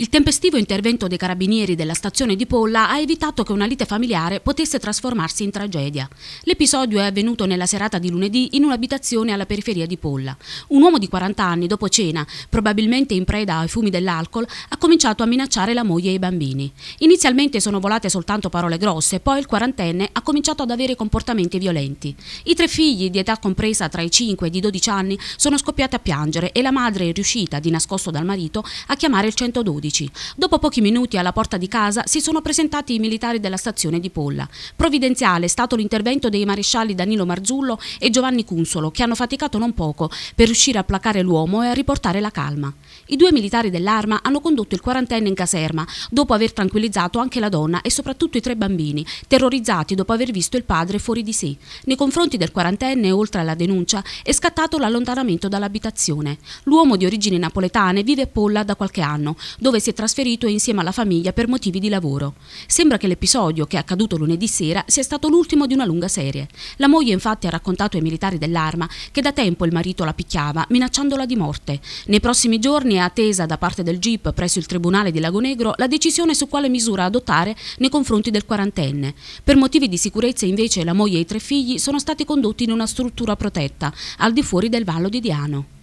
Il tempestivo intervento dei carabinieri della stazione di Polla ha evitato che una lite familiare potesse trasformarsi in tragedia. L'episodio è avvenuto nella serata di lunedì in un'abitazione alla periferia di Polla. Un uomo di 40 anni, dopo cena, probabilmente in preda ai fumi dell'alcol, ha cominciato a minacciare la moglie e i bambini. Inizialmente sono volate soltanto parole grosse, poi il quarantenne ha cominciato ad avere comportamenti violenti. I tre figli, di età compresa tra i 5 e i 12 anni, sono scoppiati a piangere e la madre è riuscita, di nascosto dal marito, a chiamare il 112 12. Dopo pochi minuti alla porta di casa si sono presentati i militari della stazione di Polla. Provvidenziale è stato l'intervento dei marescialli Danilo Marzullo e Giovanni Cunsolo, che hanno faticato non poco per riuscire a placare l'uomo e a riportare la calma. I due militari dell'arma hanno condotto il quarantenne in caserma, dopo aver tranquillizzato anche la donna e soprattutto i tre bambini, terrorizzati dopo aver visto il padre fuori di sé. Nei confronti del quarantenne, oltre alla denuncia, è scattato l'allontanamento dall'abitazione. L'uomo di origini napoletane vive a Polla da qualche anno, dove dove si è trasferito insieme alla famiglia per motivi di lavoro. Sembra che l'episodio, che è accaduto lunedì sera, sia stato l'ultimo di una lunga serie. La moglie infatti ha raccontato ai militari dell'arma che da tempo il marito la picchiava, minacciandola di morte. Nei prossimi giorni è attesa da parte del GIP presso il Tribunale di Lago Negro la decisione su quale misura adottare nei confronti del quarantenne. Per motivi di sicurezza invece la moglie e i tre figli sono stati condotti in una struttura protetta, al di fuori del Vallo di Diano.